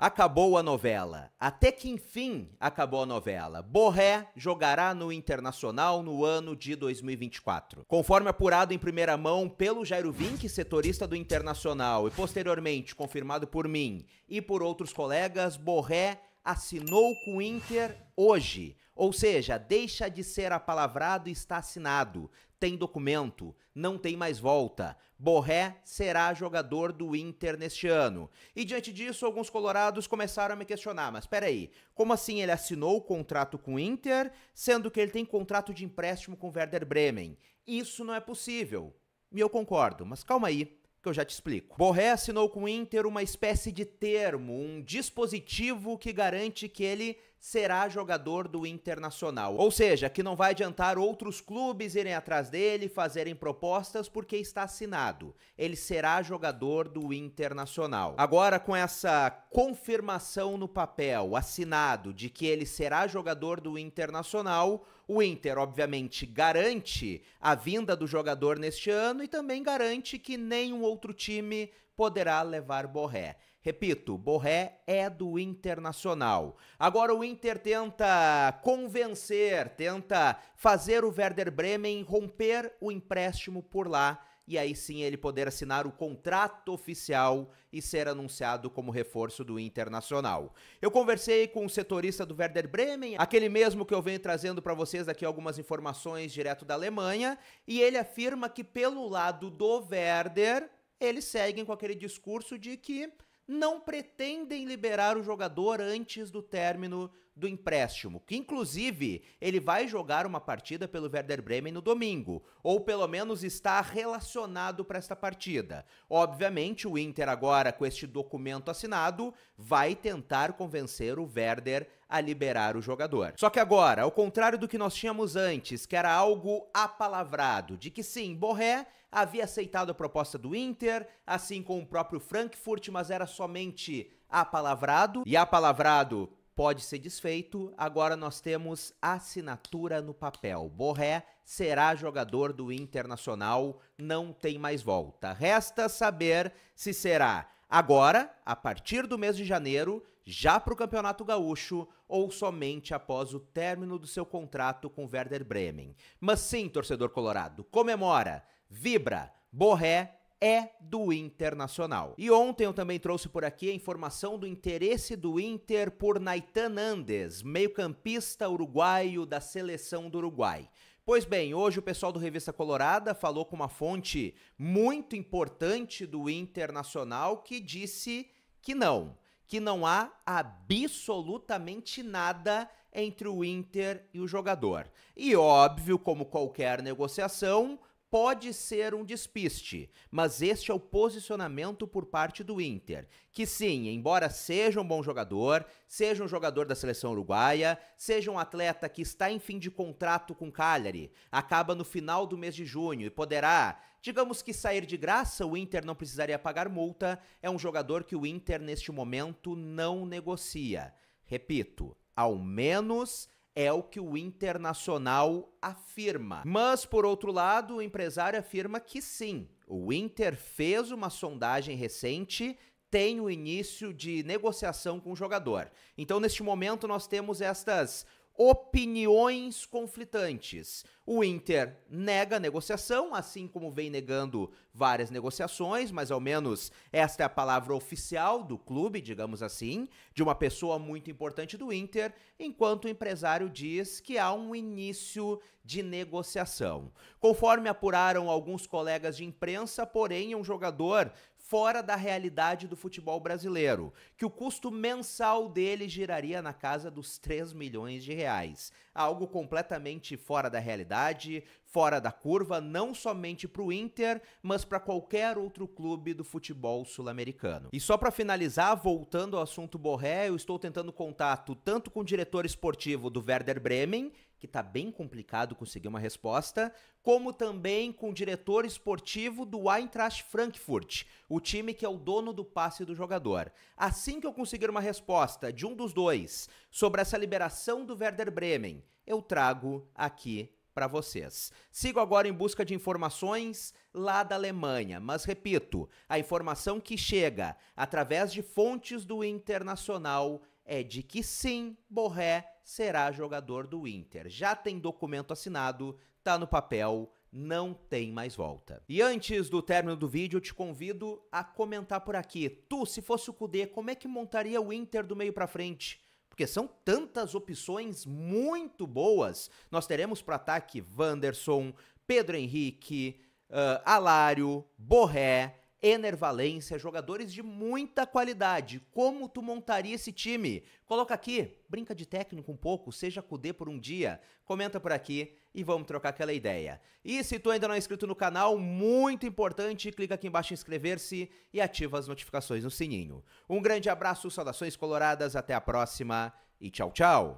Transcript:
Acabou a novela. Até que enfim acabou a novela. Borré jogará no Internacional no ano de 2024. Conforme apurado em primeira mão pelo Jairo Vink, setorista do Internacional, e posteriormente confirmado por mim e por outros colegas, Borré assinou com o Inter hoje. Ou seja, deixa de ser apalavrado e está assinado. Tem documento, não tem mais volta. Borré será jogador do Inter neste ano. E diante disso, alguns colorados começaram a me questionar, mas peraí, como assim ele assinou o contrato com o Inter, sendo que ele tem contrato de empréstimo com o Werder Bremen? Isso não é possível. E eu concordo, mas calma aí que eu já te explico. Borré assinou com o Inter uma espécie de termo, um dispositivo que garante que ele será jogador do Internacional. Ou seja, que não vai adiantar outros clubes irem atrás dele, fazerem propostas, porque está assinado. Ele será jogador do Internacional. Agora, com essa confirmação no papel, assinado, de que ele será jogador do Internacional, o Inter, obviamente, garante a vinda do jogador neste ano e também garante que nenhum outro time poderá levar Borré. Repito, Borré é do Internacional. Agora o Inter tenta convencer, tenta fazer o Werder Bremen romper o empréstimo por lá e aí sim ele poder assinar o contrato oficial e ser anunciado como reforço do Internacional. Eu conversei com o setorista do Werder Bremen, aquele mesmo que eu venho trazendo para vocês aqui algumas informações direto da Alemanha, e ele afirma que pelo lado do Werder, eles seguem com aquele discurso de que não pretendem liberar o jogador antes do término do empréstimo, que inclusive ele vai jogar uma partida pelo Werder Bremen no domingo, ou pelo menos está relacionado para esta partida. Obviamente, o Inter agora com este documento assinado vai tentar convencer o Werder a liberar o jogador. Só que agora, ao contrário do que nós tínhamos antes, que era algo apalavrado, de que sim, Borré havia aceitado a proposta do Inter, assim como o próprio Frankfurt, mas era somente apalavrado, e apalavrado pode ser desfeito. Agora nós temos assinatura no papel. Borré será jogador do Internacional, não tem mais volta. Resta saber se será agora, a partir do mês de janeiro, já para o Campeonato Gaúcho ou somente após o término do seu contrato com Werder Bremen. Mas sim, torcedor colorado, comemora, vibra. Borré é do Internacional. E ontem eu também trouxe por aqui a informação do interesse do Inter por Naitan Andes, meio-campista uruguaio da seleção do Uruguai. Pois bem, hoje o pessoal do Revista Colorada falou com uma fonte muito importante do Internacional que disse que não, que não há absolutamente nada entre o Inter e o jogador. E óbvio, como qualquer negociação, pode ser um despiste, mas este é o posicionamento por parte do Inter, que sim, embora seja um bom jogador, seja um jogador da seleção uruguaia, seja um atleta que está em fim de contrato com Cagliari, acaba no final do mês de junho e poderá, digamos que sair de graça, o Inter não precisaria pagar multa, é um jogador que o Inter neste momento não negocia. Repito, ao menos é o que o Internacional afirma. Mas, por outro lado, o empresário afirma que sim, o Inter fez uma sondagem recente tem o início de negociação com o jogador. Então, neste momento, nós temos estas opiniões conflitantes. O Inter nega a negociação, assim como vem negando várias negociações, mas ao menos esta é a palavra oficial do clube, digamos assim, de uma pessoa muito importante do Inter, enquanto o empresário diz que há um início de negociação. Conforme apuraram alguns colegas de imprensa, porém, um jogador fora da realidade do futebol brasileiro, que o custo mensal dele giraria na casa dos 3 milhões de reais. Algo completamente fora da realidade, fora da curva, não somente para o Inter, mas para qualquer outro clube do futebol sul-americano. E só para finalizar, voltando ao assunto Borré, eu estou tentando contato tanto com o diretor esportivo do Werder Bremen, que está bem complicado conseguir uma resposta, como também com o diretor esportivo do Eintracht Frankfurt, o time que é o dono do passe do jogador. Assim que eu conseguir uma resposta de um dos dois sobre essa liberação do Werder Bremen, eu trago aqui para vocês. Sigo agora em busca de informações lá da Alemanha, mas repito, a informação que chega através de fontes do Internacional é de que sim, Borré será jogador do Inter. Já tem documento assinado, tá no papel, não tem mais volta. E antes do término do vídeo, eu te convido a comentar por aqui. Tu, se fosse o Kudê, como é que montaria o Inter do meio para frente? Porque são tantas opções muito boas. Nós teremos para ataque Wanderson, Pedro Henrique, uh, Alário, Borré, Ener Valência, jogadores de muita qualidade. Como tu montaria esse time? Coloca aqui, brinca de técnico um pouco, seja Cudê por um dia, comenta por aqui e vamos trocar aquela ideia. E se tu ainda não é inscrito no canal, muito importante, clica aqui embaixo em inscrever-se e ativa as notificações no sininho. Um grande abraço, saudações coloradas, até a próxima e tchau, tchau!